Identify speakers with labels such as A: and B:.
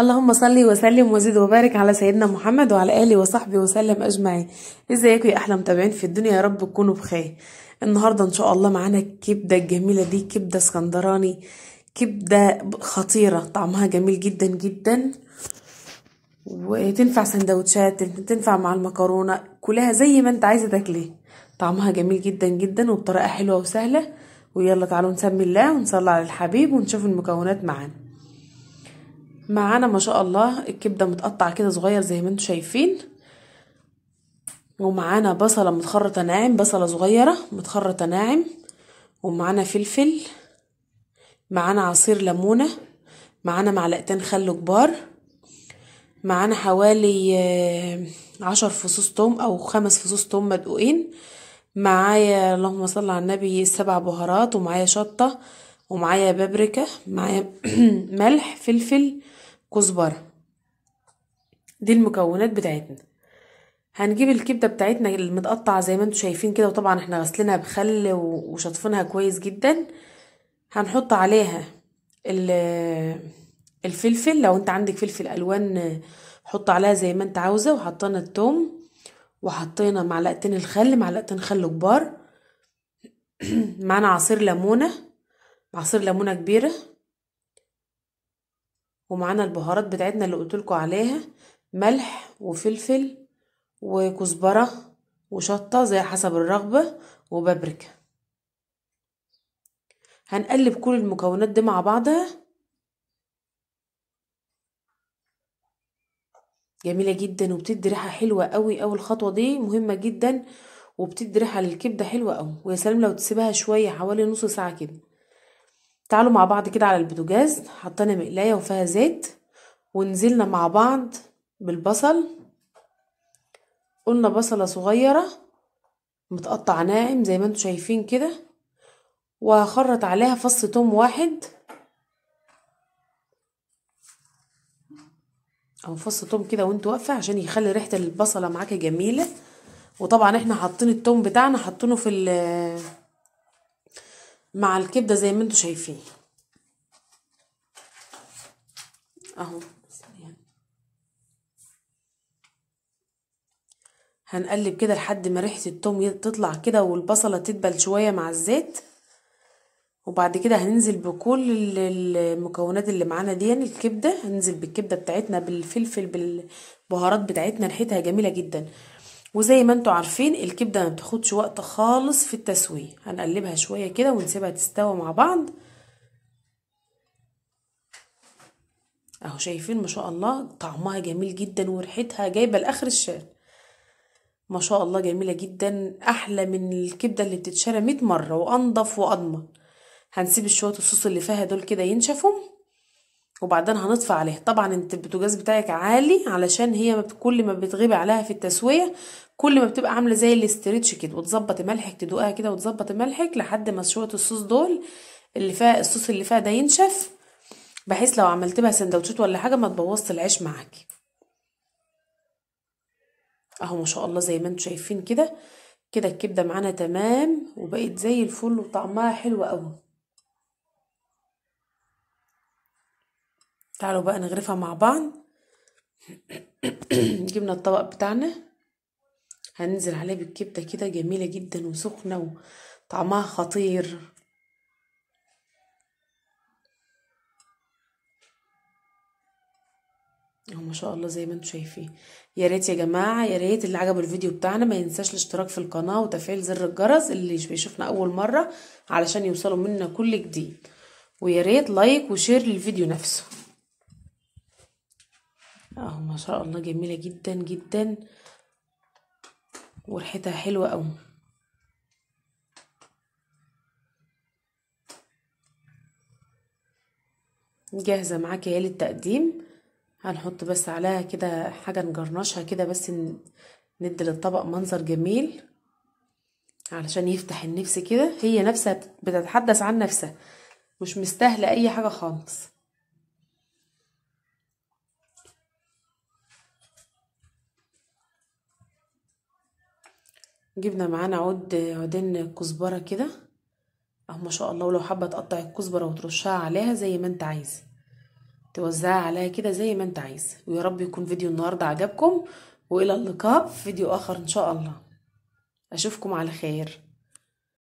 A: اللهم صل وسلم وزد وبارك على سيدنا محمد وعلى اله وصحبه وسلم اجمعين ازيكم يا احلى متابعين في الدنيا يا رب تكونوا بخير النهارده ان شاء الله معانا الكبده الجميله دي كبده اسكندراني كبده خطيره طعمها جميل جدا جدا وتنفع سندوتشات تنفع مع المكرونه كلها زي ما انت عايزه تاكليه طعمها جميل جدا جدا وبطريقه حلوه وسهله ويلا تعالوا نسمي الله ونصلي على الحبيب ونشوف المكونات معانا معانا ما شاء الله الكبده متقطع كده صغير زي ما انتم شايفين ومعانا بصله متخرطه ناعم بصله صغيره متخرطه ناعم ومعانا فلفل معانا عصير ليمونه معانا معلقتين خل كبار معانا حوالي آه، عشر فصوص توم او خمس فصوص توم مدقوقين معايا اللهم صل على النبي سبع بهارات ومعايا شطه ومعايا بابريكا معايا ملح فلفل كزبرة دي المكونات بتاعتنا هنجيب الكبدة بتاعتنا المتقطعة زي ما انتوا شايفين كده وطبعا احنا غسلينها بخل وشطفينها كويس جدا هنحط عليها الفلفل لو انت عندك فلفل الوان حط عليها زي ما انت عاوزة وحطينا التوم وحطينا معلقتين الخل معلقتين خل كبار معانا عصير ليمونه عصير ليمونه كبيره ومعانا البهارات بتاعتنا اللي قلتلكوا عليها ملح وفلفل وكزبره وشطه زي حسب الرغبه وبابريكا هنقلب كل المكونات دي مع بعضها جميله جدا وبتدي ريحه حلوه قوي قوي الخطوه دي مهمه جدا وبتدي ريحه للكبده حلوه قوي ويا سلام لو تسيبها شويه حوالي نص ساعه كده تعالوا مع بعض كده على البوتاجاز حطينا مقلايه وفيها زيت ونزلنا مع بعض بالبصل قلنا بصله صغيره متقطع ناعم زي ما انتم شايفين كده وهخرط عليها فص توم واحد او فص توم كده وانت واقفه عشان يخلي ريحه البصله معاكي جميله وطبعا احنا حاطين التوم بتاعنا حاطينه في مع الكبده زي ما انتم شايفين اهو هنقلب كده لحد ما ريحه التوم تطلع كده والبصله تدبل شويه مع الزيت وبعد كده هننزل بكل المكونات اللي معانا دي يعني الكبده هننزل بالكبده بتاعتنا بالفلفل بالبهارات بتاعتنا ريحتها جميله جدا وزي ما انتوا عارفين الكبده ما بتاخدش وقت خالص في التسويه هنقلبها شويه كده ونسيبها تستوي مع بعض اهو شايفين ما شاء الله طعمها جميل جدا وريحتها جايبه لاخر الشارع ما شاء الله جميله جدا احلى من الكبده اللي بتتشرى 100 مره وانضف واضمن هنسيب شويه الصوص اللي فيها دول كده ينشفوا وبعدين هنطفي عليها طبعا انت البوتاجاز بتاعك عالي علشان هي كل ما بتغيب عليها في التسويه كل ما بتبقى عامله زي الاستريتش كده وتظبط ملحك تدوقها كده وتظبط ملحك لحد ما شويه الصوص دول اللي فيها الصوص اللي فيها ده ينشف بحيث لو عملت بها سندوتشات ولا حاجه ما تبوظش العيش معاكي اهو ما شاء الله زي ما انتم شايفين كده كده الكبده معانا تمام وبقت زي الفل وطعمها حلو قوي تعالوا بقى نغرفها مع بعض جبنا الطبق بتاعنا هننزل عليه بالكبدة كده جميلة جدا وسخنة وطعمها خطير اهو ما شاء الله زي ما انتم شايفين يا ريت يا جماعه يا ريت اللي عجبه الفيديو بتاعنا ما ينساش الاشتراك في القناه وتفعيل زر الجرس اللي بيشوفنا اول مره علشان يوصلوا منا كل جديد ويا ريت لايك وشير للفيديو نفسه اهو ما شاء الله جميله جدا جدا وريحتها حلوه قوي جاهزه معاكي اهي للتقديم هنحط بس عليها كده حاجه نجرنشها كده بس ندي للطبق منظر جميل علشان يفتح النفس كده هي نفسها بتتحدث عن نفسها مش مستاهله اي حاجه خالص جبنا معانا عود عودين كزبرة كده اهو ما شاء الله ولو حابة تقطع الكزبرة وترشها عليها زي ما انت عايز توزعها عليها كده زي ما انت عايز ويا رب يكون فيديو النهاردة عجبكم والى اللقاء في فيديو اخر ان شاء الله اشوفكم على خير